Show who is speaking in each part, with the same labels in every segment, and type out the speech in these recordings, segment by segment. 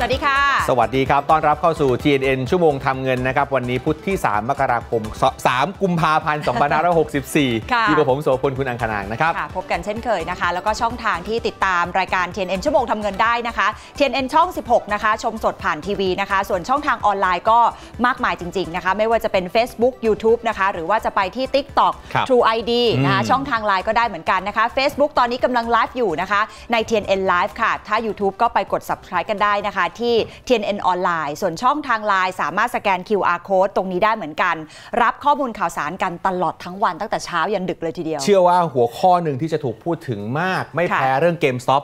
Speaker 1: สวัสดีค่ะ
Speaker 2: สวัสดีครับต้อนรับเข้าสู่ GNN ชั่วโมงทำเงินนะครับ วันนี้พุธที่ 3 มกราคม 3 กุมภาพันธ์2564อย่กับผมโสพลคุณอังคณางนะครับ
Speaker 1: พบกันเช่นเคยนะคะ แล้วก็ช่องทางที่ติดตามรายการ TNN ชั่วโมงทำเงินได้นะคะ TNN ช่อง 16 นะคะ ชมสดผ่านทีวีนะคะ ส่วนช่องทางออนไลน์ก็มากมายจริง ๆ นะคะ ไม่ว่าจะเป็น Facebook YouTube นะคะ หรือว่าจะไปที่ TikTok True ID นะคะช่องทางไลน์ก็ได้เหมือนกันนะคะ Facebook ตอนนี้กำลังไลฟ์อยู่นะคะใน TNN Live ค่ะ ถ้า YouTube ก็ไปกด subscribe กันได้นะคะที่ TNN ออนไลน์ส่วนช่องทางไลน์สามารถสแกน QR code ตรงนี้ได้เหมือนกัน รับข้อมูลข่าวสารกันตลอดทั้งวันตั้งแต่เช้ายันดึกเลยทีเดียว เชื่อ
Speaker 2: ว่าหัวข้อหนึ่งที่จะถูกพูดถึงมาก ไม่แพ้เรื่องเกมสต็อป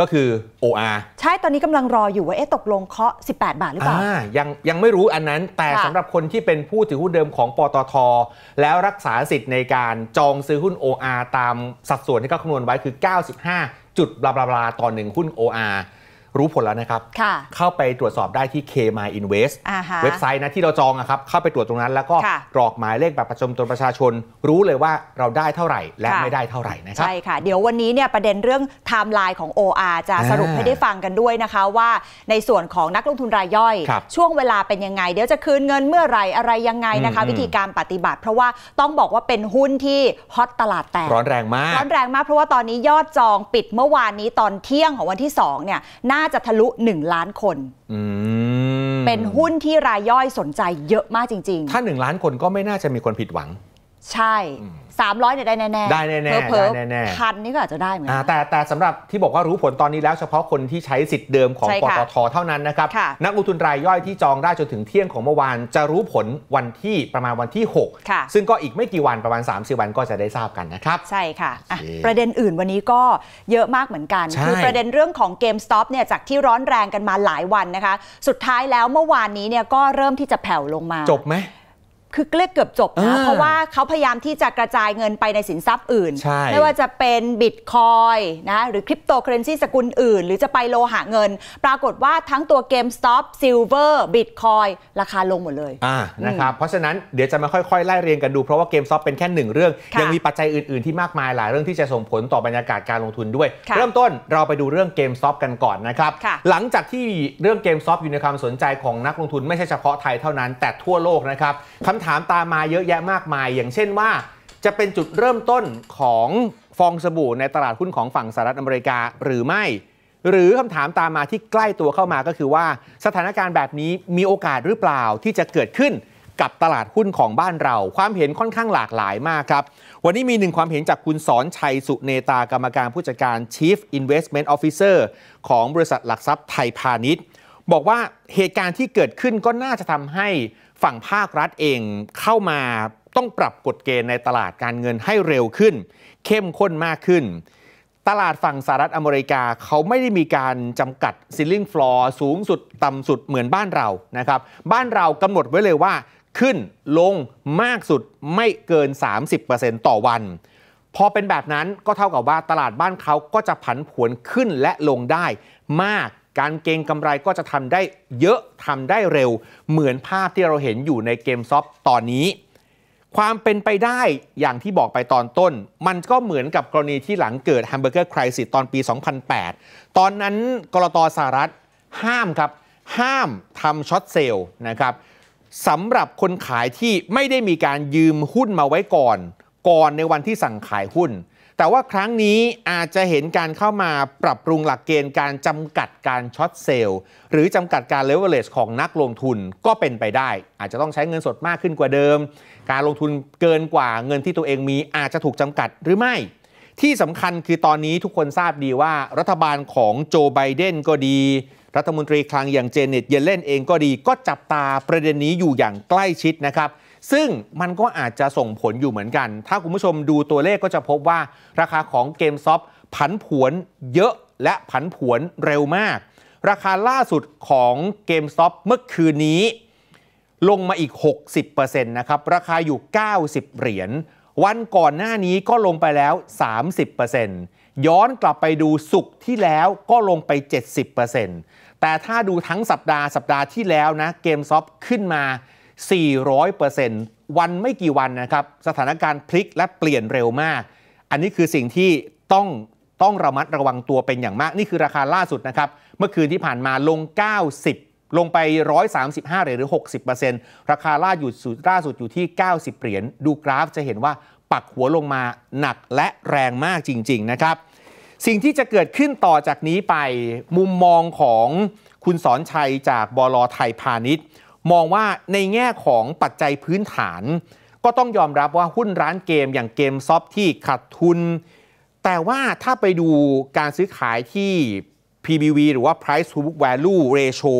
Speaker 2: ก็คือ OR
Speaker 1: ใช่ตอนนี้กำลังรออยู่ว่าเอ๊ะตกลงเคาะ18 บาทหรือเปล่า
Speaker 2: ยังยังไม่รู้อันนั้นแต่สำหรับคนที่เป็นผู้ถือหุ้นเดิมของปตทแล้วรักษาสิทธิ์ในการจองซื้อหุ้น OR ตามสัดส่วนที่เขาคำนวณไว้คือ95จุดบลาบลาตอนหนึ่งหุ้น OR รู้ผลแล้วนะครับ เข้าไปตรวจสอบได้ที่ KMI Invest เว็บไซต์นะที่เราจองนะครับ เข้าไปตรวจตรงนั้นแล้วก็กรอกหมายเลขบัตรประจำตัประชาชน รู้เลยว่าเราได้เท่าไหร่ และไม่ได้เท่าไหร่นะครับใช่
Speaker 1: ค่ะเดี๋ยววันนี้เนี่ยประเด็นเรื่องไทม์ไลน์ของ OR จะสรุปให้ได้ฟังกันด้วยนะคะว่าในส่วนของนักลงทุนรายย่อย ช่วงเวลาเป็นยังไง เดี๋ยวจะคืนเงินเมื่อไหร่อะไรยังไงนะคะวิธีการปฏิบัติ เพราะว่าต้องบอกว่าเป็นหุ้นที่ฮอตตลาดแตกร้อนแรงมากร้อนแรงมากเพราะว่าตอนนี้ยอดจองปิดเมื่อวานนี้ตอนเที่ยงของวันที่2เนี่ยน่าาจะทะลุ 1 ล้านคนเป็น
Speaker 2: หุ้นที่รายย่อยสนใจเยอะมากจริง ๆ ถ้า 1 ล้านคนก็ไม่น่าจะมีคนผิดหวัง
Speaker 1: ใช่ 300เนี่ยได้แน่แน่ได้แน่แเ่ลอๆได้แน่ๆพันนี่ก็อาจจะได้เหมือนกัน
Speaker 2: แต่แต่สำหรับที่บอกว่ารู้ผลตอนนี้แล้วเฉพาะคนที่ใช้สิทธิ์เดิมของปตทเท่านั้นนะครับนักลงทุนรายย่อยที่จองได้จนถึงเที่ยงของเมื่อวานจะรู้ผลวันที่ประมาณวันที่6ค่ะซึ่งก็อีกไม่กี่วันประมาณ3ามสี่วันก็จะได้ทราบกันนะครับใช่ค่ะะประเ
Speaker 1: ด็นอื่นวันนี้ก็เยอะมากเหมือนกันคือประเด็นเรื่องของเกมสต็อปเนี่ยจากที่ร้อนแรงกันมาหลายวันนะคะสุดท้ายแล้วเมื่อวานนี้เนี่ยก็เริ่มที่จะแผ่วลงมา จบไหมคือเกลี้ยเกือบจบนะเพราะว่าเขาพยายามที่จะกระจายเงินไปในสินทรัพย์อื่น ไม่ว่าจะเป็นบิตคอยนะหรือคริปโตเคอเรนซีสกุลอื่น หรือจะไปโลหะเงิน ปรากฏว่าทั้งตัวเกมสต็อปซิลเวอร์บิตคอยราคาลงหมดเลย
Speaker 2: ะนะครับเพราะฉะนั้นเดี๋ยวจะมาค่อยๆไล่เรียงกันดู เพราะว่าเกมสซ็อปเป็นแค่หนึ่งเรื่องยังมีปัจจัยอื่นๆที่มากมายหลายเรื่องที่จะส่งผลต่อบรรยากาศการลงทุนด้วยเริ่มต้นเราไปดูเรื่องเกมสซ็อปกันก่อนนะครับหลังจากที่เรื่องเกมสซ็อปอยู่ในความสนใจของนักลงทุนไม่ใช่เฉพาะไทยเท่านั้นแต่ทั่วโลกนะครับคำำถามตามมาเยอะแยะมากมาย อย่างเช่นว่า จะเป็นจุดเริ่มต้นของฟองสบู่ในตลาดหุ้นของฝั่งสหรัฐอเมริกาหรือไม่ หรือคำถามตามมาที่ใกล้ตัวเข้ามาก็คือว่า สถานการณ์แบบนี้มีโอกาสหรือเปล่าที่จะเกิดขึ้นกับตลาดหุ้นของบ้านเรา ความเห็นค่อนข้างหลากหลายมากครับวันนี้มีหนึ่งความเห็นจากคุณสอนชัยสุเนตากรรมการผู้จัดการ Chief Investment Officer ของบริษัทหลักทรัพย์ไทยพาณิชย์ บอกว่าเหตุการณ์ที่เกิดขึ้นก็น่าจะทำให้ฝั่งภาครัฐเองเข้ามาต้องปรับกฎเกณฑ์ในตลาดการเงินให้เร็วขึ้น เข้มข้นมากขึ้น ตลาดฝั่งสหรัฐอเมริกาเขาไม่ได้มีการจำกัดซิลลิงฟลอร์สูงสุดต่ำสุดเหมือนบ้านเรานะครับบ้านเรากำหนดไว้เลยว่าขึ้นลงมากสุดไม่เกิน 30%ต่อวัน พอเป็นแบบนั้นก็เท่ากับว่าตลาดบ้านเขาก็จะผันผวนขึ้นและลงได้มากการเก็งกำไรก็จะทำได้เยอะทำได้เร็วเหมือนภาพที่เราเห็นอยู่ในเกมซอฟตอนนี้ ความเป็นไปได้อย่างที่บอกไปตอนต้น มันก็เหมือนกับกรณีที่หลังเกิดแฮมเบอร์เกอร์คริสิตตอนปี 2008 ตอนนั้นกรตสหรัฐห้ามครับ ห้ามทำช็อตเซลล์นะครับสำหรับคนขายที่ไม่ได้มีการยืมหุ้นมาไว้ก่อน ก่อนในวันที่สั่งขายหุ้นแต่ว่าครั้งนี้อาจจะเห็นการเข้ามาปรับปรุงหลักเกณฑ์การจำกัดการช็อตเซลล์หรือจำกัดการเลเวอเรจของนักลงทุนก็เป็นไปได้ อาจจะต้องใช้เงินสดมากขึ้นกว่าเดิม การลงทุนเกินกว่าเงินที่ตัวเองมี อาจจะถูกจำกัดหรือไม่ ที่สำคัญคือตอนนี้ทุกคนทราบดีว่า รัฐบาลของโจไบเดนก็ดีรัฐมนตรีคลังอย่างเจเน็ตเยเลนเองก็ดี ก็จับตาประเด็นนี้อยู่อย่างใกล้ชิดนะครับ ซึ่งมันก็อาจจะส่งผลอยู่เหมือนกัน ถ้าคุณผู้ชมดูตัวเลขก็จะพบว่า ราคาของเกมซอฟผันผวนเยอะและผันผวนเร็วมาก ราคาล่าสุดของเกมซอฟเมื่อคืนนี้ ลงมาอีก 60%นะครับ ราคาอยู่ 90 เหรียญ วันก่อนหน้านี้ก็ลงไปแล้ว 30%ย้อนกลับไปดูสุกที่แล้วก็ลงไป70%แต่ถ้าดูทั้งสัปดาห์สัปดาห์ที่แล้วนะเกมซอฟขึ้นมา 400%วันไม่กี่วันนะครับ สถานการณ์พลิกและเปลี่ยนเร็วมาก อันนี้คือสิ่งที่ต้องต้องระมัดระวังตัวเป็นอย่างมาก นี่คือราคาล่าสุดนะครับ เมื่อคืนที่ผ่านมาลง 90 ลงไป 135 เหรียญหรือ 60%ราคาล่าอยู่สุดล่าสุดอยู่ที่ 90 เหรียญดูกราฟจะเห็นว่าปักหัวลงมาหนักและแรงมากจริง ๆ นะครับสิ่งที่จะเกิดขึ้นต่อจากนี้ไปมุมมองของคุณสอนชัยจากบลไทยพาณิชย์ มองว่าในแง่ของปัจจัยพื้นฐาน ก็ต้องยอมรับว่าหุ้นร้านเกมอย่างเกมซอฟที่ขาดทุน แต่ว่าถ้าไปดูการซื้อขายที่ PBV หรือว่า Price to Book Value Ratio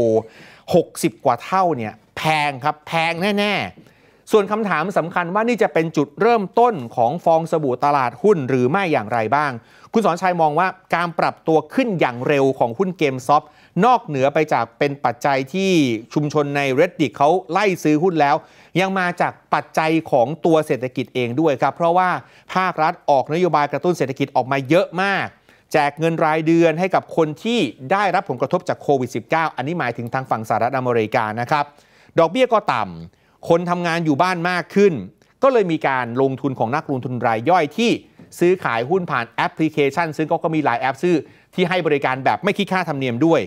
Speaker 2: 60 กว่าเท่าเนี่ยแพงครับแพงแน่ๆส่วนคำถามสำคัญว่านี่จะเป็นจุดเริ่มต้นของฟองสบู่ตลาดหุ้นหรือไม่อย่างไรบ้าง คุณสอนชัยมองว่าการปรับตัวขึ้นอย่างเร็วของหุ้นเกมซอฟนอกเหนือไปจากเป็นปัจจัยที่ชุมชนใน Reddit เขาไล่ซื้อหุ้นแล้ว ยังมาจากปัจจัยของตัวเศรษฐกิจเองด้วยครับ เพราะว่าภาครัฐออกนโยบายกระตุ้นเศรษฐกิจออกมาเยอะมากแจกเงินรายเดือนให้กับคนที่ได้รับผลกระทบจากโควิด -19 อันนี้หมายถึงทางฝั่งสหรัฐอเมริกานะครับดอกเบี้ยก็ต่ำคนทำงานอยู่บ้านมากขึ้น ก็เลยมีการลงทุนของนักลงทุนรายย่อยที่ ซื้อขายหุ้นผ่านแอปพลิเคชันซึ่งก็มีหลายแอปซื้อ ที่ให้บริการแบบไม่คิดค่าธรรมเนียมด้วย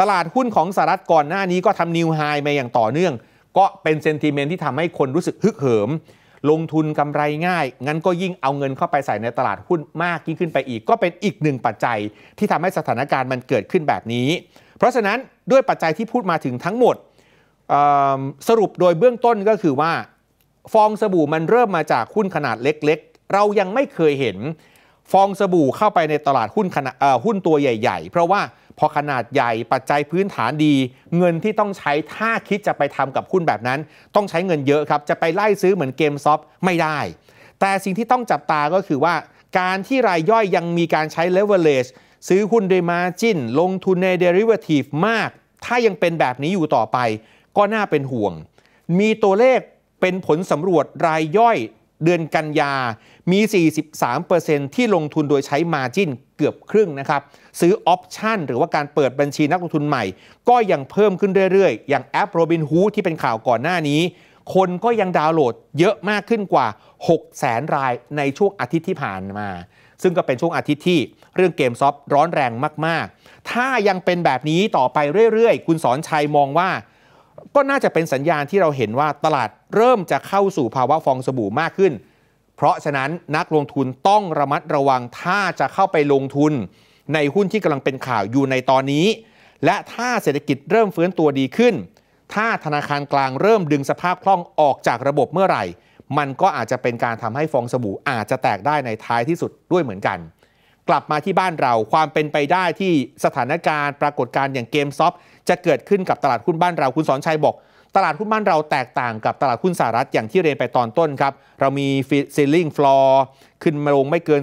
Speaker 2: ตลาดหุ้นของสหรัฐก่อนหน้านี้ก็ทำนิวไฮมาอย่างต่อเนื่อง ก็เป็นเซนติเมน์ที่ทำให้คนรู้สึกฮึกเหิมลงทุนกำไรง่าย งั้นก็ยิ่งเอาเงินเข้าไปใส่ในตลาดหุ้นมากยิ่งขึ้นไปอีก ก็เป็นอีกหนึ่งปัจจัยที่ทำให้สถานการณ์มันเกิดขึ้นแบบนี้เพราะฉะนั้นด้วยปัจจัยที่พูดมาถึงทั้งหมดสรุปโดยเบื้องต้นก็คือว่า ฟองสบู่มันเริ่มมาจากหุ้นขนาดเล็กๆ เรายังไม่เคยเห็น ฟองสบู่เข้าไปในตลาดหุ้นขนาดหุ้นตัวใหญ่ๆ เพราะว่าพอขนาดใหญ่ปัจจัยพื้นฐานดี เงินที่ต้องใช้ถ้าคิดจะไปทำกับหุ้นแบบนั้น ต้องใช้เงินเยอะครับ จะไปไล่ซื้อเหมือนเกมซอฟไม่ได้ แต่สิ่งที่ต้องจับตาก็คือว่า การที่รายย่อยยังมีการใช้เลเวลเลชซื้อหุ้นโดยมาจินลงทุนในเดริเวทีฟมาก ถ้ายังเป็นแบบนี้อยู่ต่อไปก็น่าเป็นห่วง มีตัวเลขเป็นผลสำรวจรายย่อยเดือนกันยา มี 43%ที่ลงทุนโดยใช้มาจินเกือบครึ่งนะครับ ซื้อออปชันหรือว่าการเปิดบัญชีนักลงทุนใหม่ ก็ยังเพิ่มขึ้นเรื่อยๆ อย่างแอป Robinhood ที่เป็นข่าวก่อนหน้านี้ คนก็ยังดาวน์โหลดเยอะมากขึ้นกว่า6แสนรายในช่วงอาทิตย์ที่ผ่านมา ซึ่งก็เป็นช่วงอาทิตย์ที่เรื่องเกมซอฟร้อนแรงมาก ๆ ถ้ายังเป็นแบบนี้ต่อไปเรื่อย ๆ คุณสอนชัยมองว่าก็น่าจะเป็นสัญญาณที่เราเห็นว่าตลาดเริ่มจะเข้าสู่ภาวะฟองสบู่มากขึ้น เพราะฉะนั้นนักลงทุนต้องระมัดระวังถ้าจะเข้าไปลงทุน ในหุ้นที่กำลังเป็นข่าวอยู่ในตอนนี้ และถ้าเศรษฐกิจเริ่มฟื้นตัวดีขึ้น ถ้าธนาคารกลางเริ่มดึงสภาพคล่องออกจากระบบเมื่อไหร่ มันก็อาจจะเป็นการทำให้ฟองสบู่อาจจะแตกได้ในท้ายที่สุดด้วยเหมือนกัน กลับมาที่บ้านเราความเป็นไปได้ที่สถานการณ์ ปรากฏการณ์อย่างเกมซอฟจะเกิดขึ้นกับตลาดหุ้นบ้านเราคุณสอนชัยบอก ตลาดหุ้นบ้านเราแตกต่างกับตลาดหุ้นสหรัฐ อย่างที่เรียนไปตอนต้นครับ เรามีซลลิงฟลอร์ขึ้นมาลงไม่เกิน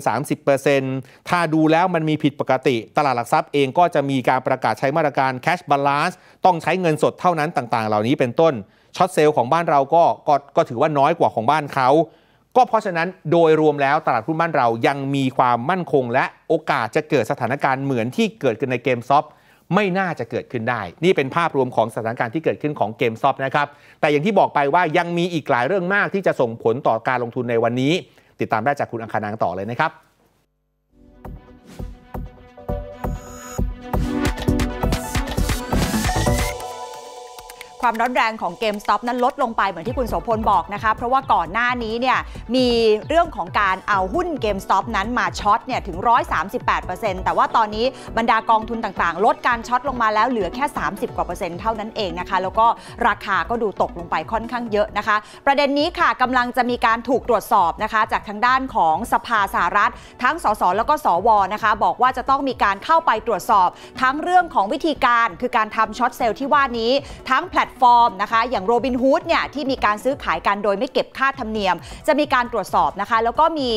Speaker 2: 30%ถ้าดูแล้วมันมีผิดปกติ ตลาดหลักทรัพย์เองก็จะมีการประกาศใช้มาตรการแคชบาลานซ์ต้องใช้เงินสดเท่านั้นต่าง ๆ เหล่านี้เป็นต้นช็อตเซลล์ของบ้านเราก็กก็ถือว่าน้อยกว่าของบ้านเขา ก็เพราะฉะนั้นโดยรวมแล้วตลาดหุ้นบ้านเรายังมีความมั่นคงและโอกาสจะเกิดสถานการณ์เหมือนที่เกิดขึ้นในเกมซอฟไม่น่าจะเกิดขึ้นได้ นี่เป็นภาพรวมของสถานการณ์ที่เกิดขึ้นของเกมซอฟนะครับ แต่อย่างที่บอกไปว่ายังมีอีกหลายเรื่องมากที่จะส่งผลต่อการลงทุนในวันนี้ ติดตามได้จากคุณอังคารนางต่อเลยนะครับ
Speaker 1: ความร้อนแรงของเกมสต็อปนั้นลดลงไปเหมือนที่คุณโสพลบอกนะคะเพราะว่าก่อนหน้านี้เนี่ยมีเรื่องของการเอาหุ้นเกมสต็อปนั้นมาช็อตเนี่ยถึง 138%แต่ว่าตอนนี้บรรดากองทุนต่างๆ ลดการช็อตลงมาแล้วเหลือแค่ 30กว่าเปอร์เซ็นต์เท่านั้นเองนะคะแล้วก็ราคาก็ดูตกลงไปค่อนข้างเยอะนะคะ ประเด็นนี้ค่ะกำลังจะมีการถูกตรวจสอบนะคะจากทางด้านของสภาสหรัฐ ทั้งสส แล้วก็สวนะคะบอกว่าจะต้องมีการเข้าไปตรวจสอบ ทั้งเรื่องของวิธีการคือการทำช็อตเซลล์ที่ว่านี้ทั้งแพลตตฟอร์มนะคะอย่างโรบินฮูดเนี่ยที่มีการซื้อขายกันโดยไม่เก็บค่าธรรมเนียม จะมีการตรวจสอบนะคะแล้วก็มี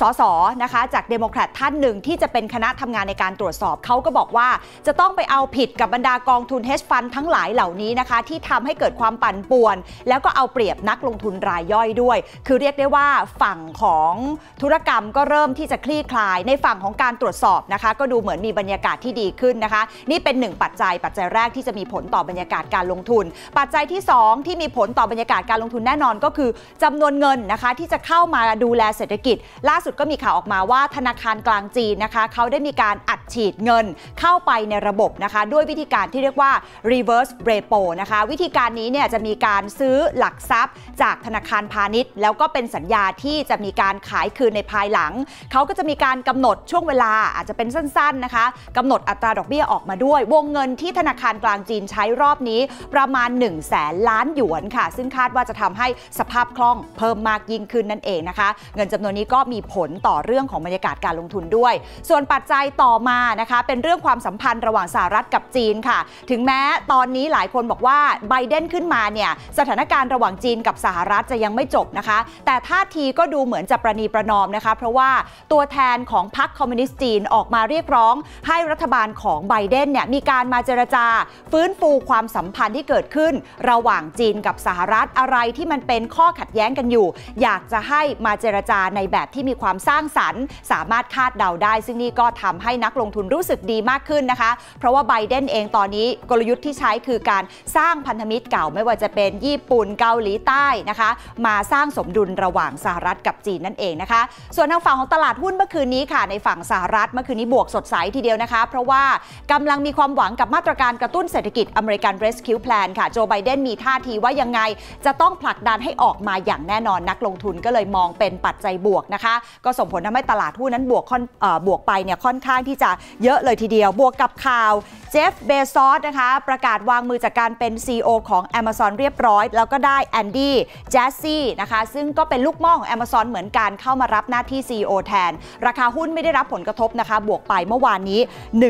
Speaker 1: สสนะคะจากเดโมแครตท่านหนึ่งที่จะเป็นคณะทำงานในการตรวจสอบเขาก็บอกว่าจะต้องไปเอาผิดกับบรรดากองทุนเฮชฟันทั้งหลายเหล่านี้นะคะที่ทำให้เกิดความปั่นป่วน แล้วก็เอาเปรียบนักลงทุนรายย่อยด้วย คือเรียกได้ว่าฝั่งของธุรกรรมก็เริ่มที่จะคลี่คลายในฝั่งของการตรวจสอบนะคะก็ดูเหมือนมีบรรยากาศที่ดีขึ้นนะคะนี่เป็นหนึ่งปัจจัย ปัจจัยแรกที่จะมีผลต่อบรรยากาศการลงทุนปัจจัยที่ 2 ที่มีผลต่อบรรยากาศการลงทุนแน่นอนก็คือ จำนวนเงินนะคะ ที่จะเข้ามาดูแลเศรษฐกิจ ล่าสุดก็มีข่าวออกมาว่า ธนาคารกลางจีนนะคะเขาได้มีการอัดฉีดเงินเข้าไปในระบบนะคะ ด้วยวิธีการที่เรียกว่า reverse repo นะคะวิธีการนี้เนี่ยจะมีการซื้อหลักทรัพย์จากธนาคารพาณิชย์ แล้วก็เป็นสัญญาที่จะมีการขายคืนในภายหลังเขาก็จะมีการกำหนดช่วงเวลาอาจจะเป็นสั้นๆนะคะกำหนดอัตราดอกเบี้ยออกมาด้วยวงเงินที่ธนาคารกลางจีนใช้รอบนี้ ประมาณณ1 0 0 0แสนล้านหยวนค่ะ ซึ่งคาดว่าจะทำให้สภาพคล่องเพิ่มมากยิ่งขึ้นนั่นเองนะคะ เงินจำนวนนี้ก็มีผลต่อเรื่องของบรรยากาศการลงทุนด้วย ส่วนปัจจัยต่อมานะคะ เป็นเรื่องความสัมพันธ์ระหว่างสหรัฐกับจีนค่ะ ถึงแม้ตอนนี้หลายคนบอกว่าไบเดนขึ้นมาเนี่ย สถานการณ์ระหว่างจีนกับสหรัฐจะยังไม่จบนะคะ แต่ท่าทีก็ดูเหมือนจะประนีประนอมนะคะเพราะว่าตัวแทนของพรรคคอมมิวนิสต์จีน ออกมาเรียกร้อง ให้รัฐบาลของไบเดนเนี่ยมีการมาเจรจา ฟื้นฟูความสัมพันธ์ที่เกิดขึ้นขึ้นระหว่างจีนกับสหรัฐอะไรที่มันเป็นข้อขัดแย้งกันอยู่ อยากจะให้มาเจรจาในแบบที่มีความสร้างสรรค์ สามารถคาดเดาได้ ซึ่งนี่ก็ทำให้นักลงทุนรู้สึกดีมากขึ้นนะคะ เพราะว่าไบเดนเองตอนนี้กลยุทธ์ที่ใช้คือการสร้างพันธมิตรเก่าไม่ว่าจะเป็นญี่ปุ่นเกาหลีใต้นะคะ มาสร้างสมดุลระหว่างสหรัฐกับจีนนั่นเองนะคะ ส่วนทางฝั่งของตลาดหุ้นเมื่อคืนนี้ค่ะในฝั่งสหรัฐ เมื่อคืนนี้บวกสดใสทีเดียวนะคะ เพราะว่ากำลังมีความหวังกับมาตรการกระตุ้นเศรษฐกิจอเมริกันเรสคิวแพลนค่ะโจไบเดนมีท่าทีว่ายังไง จะต้องผลักดันให้ออกมาอย่างแน่นอนนักลงทุนก็เลยมองเป็นปัจจัยบวกนะคะก็ส่งผลทำให้ตลาดหุ้นนั้นบวกค่อนบวกไปเนี่ยค่อนข้างที่จะเยอะเลยทีเดียวบวกกับข่าว เจฟเบซอสนะคะประกาศวางมือจากการเป็น CEO ของ Amazon เรียบร้อย แล้วก็ได้แอนดี้แจสซี่นะคะซึ่งก็เป็นลูกม่อของ Amazon เหมือนกันเข้ามารับหน้าที่ CEO แทน ราคาหุ้นไม่ได้รับผลกระทบนะคะบวกไปเมื่อวานนี้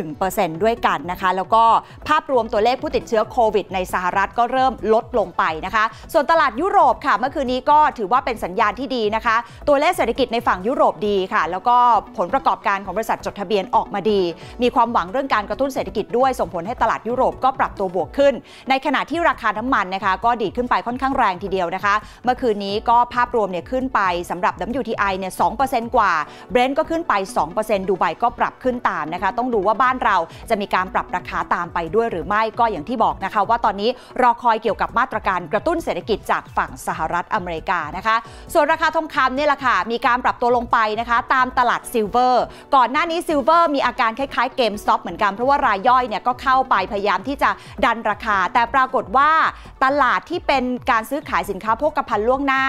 Speaker 1: 1%ด้วยกันนะคะแล้วก็ภาพรวมตัวเลขผู้ติดเชื้อโควิดในสหรัฐฐก็เริ่มลดลงไปนะคะ ส่วนตลาดยุโรปค่ะ เมื่อคืนนี้ก็ถือว่าเป็นสัญญาณที่ดีนะคะ ตัวเลขเศรษฐกิจในฝั่งยุโรปดีค่ะ แล้วก็ผลประกอบการของบริษัทจดทะเบียนออกมาดี มีความหวังเรื่องการกระตุ้นเศรษฐกิจด้วย ส่งผลให้ตลาดยุโรปก็ปรับตัวบวกขึ้น ในขณะที่ราคาน้ำมันนะคะ ก็ดีขึ้นไปค่อนข้างแรงทีเดียวนะคะ เมื่อคืนนี้ก็ภาพรวมเนี่ยขึ้นไปสำหรับ WTI เนี่ย 2%กว่าเบรนท์ก็ขึ้นไป 2%ดูไบก็ปรับขึ้นตามนะคะ ต้องดูว่าบ้านเราจะมีการปรับราคาตามไปด้วยหรือไม่ก็อย่างที่บอกนะคะ ว่าตอนนี้รอคอยเกี่ยวกับมาตรการกระตุ้นเศรษฐกิจจากฝั่งสหรัฐอเมริกานะคะ ส่วนราคาทองคำเนี่ยแหละค่ะมีการปรับตัวลงไปนะคะตามตลาดซิลเวอร์ก่อนหน้านี้ซิลเวอร์มีอาการคล้ายๆเกมซ็อกเหมือนกันเพราะว่ารายย่อยเนี่ยก็เข้าไปพยายามที่จะดันราคา แต่ปรากฏว่าตลาดที่เป็นการซื้อขายสินค้าโภคภัณฑ์ล่วงหน้า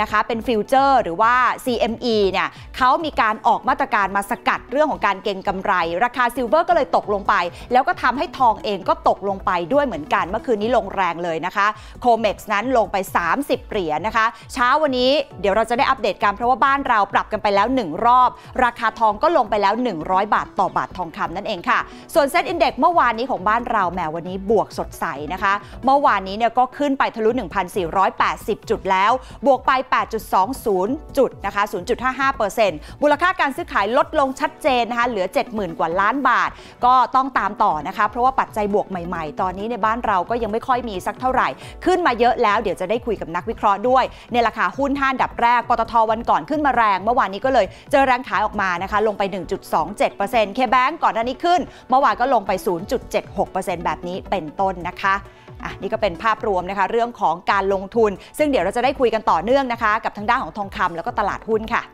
Speaker 1: นะคะเป็นฟิวเจอร์หรือว่า CME เนี่ยเขามีการออกมาตรการมาสกัดเรื่องของการเก็งกำไร ราคาซิลเวอร์ก็เลยตกลงไป แล้วก็ทำให้ทองเองก็ตกลงไปด้วยเหมือนกัน เมื่อคืนนี้ลงแรงเลยนะคะโคมเม็กซ์นั้นลงไป 30เหรียญนะคะเช้าวันนี้เดี๋ยวเราจะได้อัปเดตกันเพราะว่า บ้านเราปรับกันไปแล้ว 1 รอบ ราคาทองก็ลงไปแล้ว 100 บาทต่อบาททองคำนั่นเองค่ะ ส่วนเซ็ตอินเด็กซ์เมื่อวานนี้ของบ้านเราแหมวันนี้บวกสดใสนะคะ เมื่อวานนี้เนี่ยก็ขึ้นไปทะลุ 1,480 จุดแล้ว บวกไป 8.20 จุดนะคะ0.55%มูลค่าการซื้อขายลดลงชัดเจนนะคะเหลือ70,000กว่าล้านบาทก็ต้องตามต่อนะคะ เพราะว่าปัจจัยบวกใหม่ๆ ตอนนี้ในบ้านเราก็ยังไม่ค่อยอยมีสักเท่าไหร่ขึ้นมาเยอะแล้วเดี๋ยวจะได้คุยกับนักวิเคราะห์ด้วย ในราคาหุ้นห้านดับแรกปตทวันก่อนขึ้นมาแรง เมื่อวานนี้ก็เลยเจอแรงขายออกมานะคะลงไป 1.27%เคแบงก์ก่อนหน้านี้ขึ้น เมื่อวานก็ลงไป 0.76%แบบนี้เป็นต้นนะคะอ่ะนี่ก็เป็นภาพรวมนะคะเรื่องของการลงทุน ซึ่งเดี๋ยวเราจะได้คุยกันต่อเนื่องนะคะ กับทางด้านของทองคำแล้วก็ตลาดหุ้นค่ะ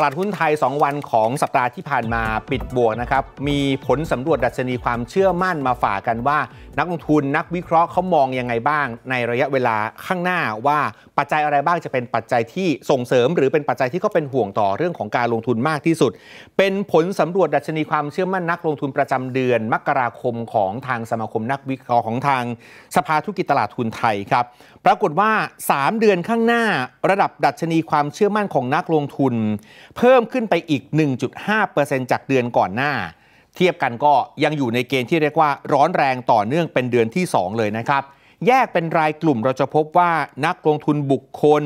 Speaker 2: ตลาดหุ้นไทย2วันของสัปดาห์ที่ผ่านมาปิดบวกนะครับ มีผลสำรวจดัชนีความเชื่อมั่นมาฝากกันว่านักลงทุน นักวิเคราะห์เขามองยังไงบ้างในระยะเวลาข้างหน้าว่าปัจจัยอะไรบ้างจะเป็นปัจจัยที่ส่งเสริม หรือเป็นปัจจัยที่เขาเป็นห่วงต่อเรื่องของการลงทุนมากที่สุด เป็นผลสำรวจดัชนีความเชื่อมั่นนักลงทุนประจำเดือน มกราคมของทางสมาคมนักวิเคราะห์ของทางสภาธุรกิจตลาดทุนไทยครับปรากฏว่า 3 เดือนข้างหน้า ระดับดัชนีความเชื่อมั่นของนักลงทุนเพิ่มขึ้นไปอีก 1.5%จากเดือนก่อนหน้า เทียบกันก็ยังอยู่ในเกณฑ์ที่เรียกว่าร้อนแรงต่อเนื่องเป็นเดือนที่ 2 เลยนะครับ แยกเป็นรายกลุ่มเราจะพบว่านักลงทุนบุคคล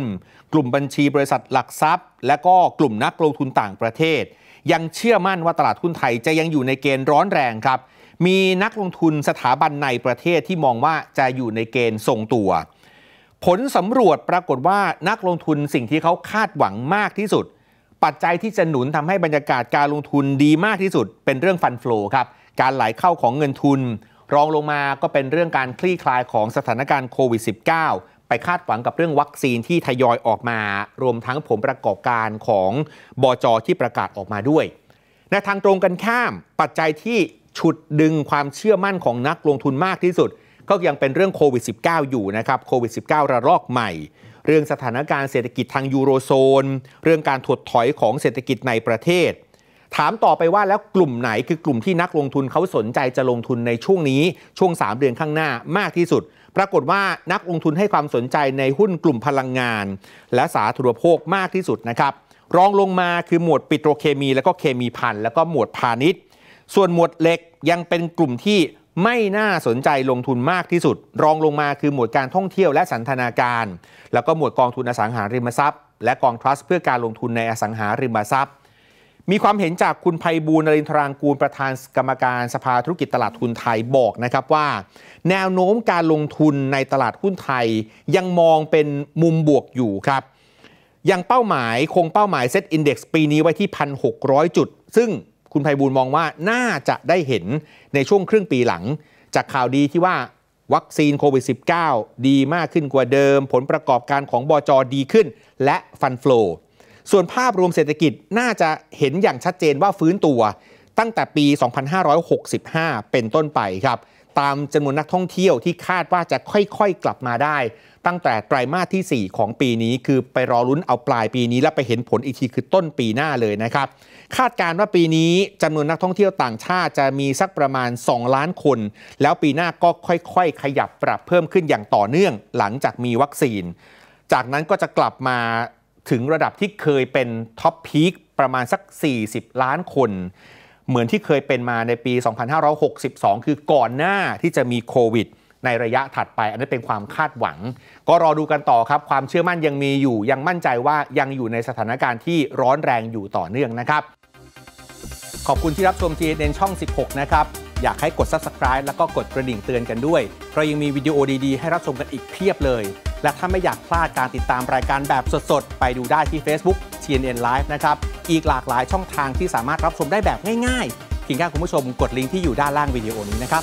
Speaker 2: กลุ่มบัญชีบริษัทหลักทรัพย์ และก็กลุ่มนักลงทุนต่างประเทศ ยังเชื่อมั่นว่าตลาดหุ้นไทยจะยังอยู่ในเกณฑ์ร้อนแรงครับ มีนักลงทุนสถาบันในประเทศที่มองว่าจะอยู่ในเกณฑ์ทรงตัว ผลสำรวจปรากฏว่านักลงทุนสิ่งที่เขาคาดหวังมากที่สุดปัจจัยที่จะหนุนทำให้บรรยากาศการลงทุนดีมากที่สุด เป็นเรื่องฟันเฟลอครับ การไหลเข้าของเงินทุน รองลงมาก็เป็นเรื่องการคลี่คลายของสถานการณ์โควิด -19 ไปคาดหวังกับเรื่องวัคซีนที่ทยอยออกมา รวมทั้งผลประกอบการของบอจอที่ประกาศออกมาด้วยในทางตรงกันข้าม ปัจจัยที่ฉุดดึงความเชื่อมั่นของนักลงทุนมากที่สุดก็ยังเป็นเรื่องโควิด -19 อยู่นะครับโควิด -19 ระลอกใหม่เรื่องสถานการณ์เศรษฐกิจทางยูโรโซน เรื่องการถดถอยของเศรษฐกิจในประเทศ ถามต่อไปว่าแล้วกลุ่มไหนคือกลุ่มที่นักลงทุนเขาสนใจจะลงทุนในช่วงนี้ ช่วง 3 เดือนข้างหน้ามากที่สุด ปรากฏว่านักลงทุนให้ความสนใจในหุ้นกลุ่มพลังงาน และสาธารณภคมากที่สุดนะครับรองลงมาคือหมวดปิโตรเคมี แล้วก็เคมีพันแล้วก็หมวดพาณิชย์ส่วนหมวดเหล็กยังเป็นกลุ่มที่ไม่น่าสนใจลงทุนมากที่สุด รองลงมาคือหมวดการท่องเที่ยวและสันทนาการ แล้วก็หมวดกองทุนอสังหาริมทรัพย์ และกองทรัสต์เพื่อการลงทุนในอสังหาริมทรัพย์ มีความเห็นจากคุณภัยบูลนรินทรางกูลประธานกรรมการสภาธุรกิจตลาดทุนไทยบอกนะครับว่า แนวโน้มการลงทุนในตลาดหุ้นไทยยังมองเป็นมุมบวกอยู่ครับยังเป้าหมายคงเป้าหมายเซตอินดี x ปีนี้ไว้ที่ 1,600 จุด ซึ่งคุณไพบูลมองว่าน่าจะได้เห็นในช่วงครึ่งปีหลัง จากข่าวดีที่ว่าวัคซีนโควิด -19 ดีมากขึ้นกว่าเดิมผลประกอบการของบอจอดีขึ้น และฟันเฟลอส่วนภาพรวมเศรษฐกิจน่าจะเห็นอย่างชัดเจนว่าฟื้นตัว ตั้งแต่ปี 2565 เป็นต้นไปครับตามจำนวนนักท่องเที่ยวที่คาดว่าจะค่อยๆกลับมาได้ ตั้งแต่ไตรมาสที่ 4 ของปีนี้คือไปรอรุ้นเอาปลายปีนี้แล้วไปเห็นผลอีกทีคือต้นปีหน้าเลยนะครับ คาดการณ์ว่าปีนี้จำนวนนักท่องเที่ยวต่างชาติจะมีสักประมาณ 2 ล้านคน แล้วปีหน้าก็ค่อยๆขยับปรับเพิ่มขึ้นอย่างต่อเนื่อง หลังจากมีวัคซีน จากนั้นก็จะกลับมาถึงระดับที่เคยเป็นท็อปพีคประมาณสัก40 ล้านคนเหมือนที่เคยเป็นมาในปี 2562 คือก่อนหน้าที่จะมีโควิด ในระยะถัดไปอันนี้เป็นความคาดหวัง ก็รอดูกันต่อครับ ความเชื่อมั่นยังมีอยู่ ยังมั่นใจว่ายังอยู่ในสถานการณ์ที่ร้อนแรงอยู่ต่อเนื่องนะครับ ขอบคุณที่รับชม TNN ช่อง 16 นะครับ อยากให้กด subscribe แล้วก็กดกระดิ่งเตือนกันด้วยเรายังมีวิดีโอดีๆให้รับชมกันอีกเพียบเลย และถ้าไม่อยากพลาดการติดตามรายการแบบสดๆ ไปดูได้ที่ Facebook TNN Live นะครับ อีกหลากหลายช่องทางที่สามารถรับชมได้แบบง่ายๆเพียงแค่คุณผู้ชมกดลิงก์ที่อยู่ด้านล่างวิดีโอนี้นะครับ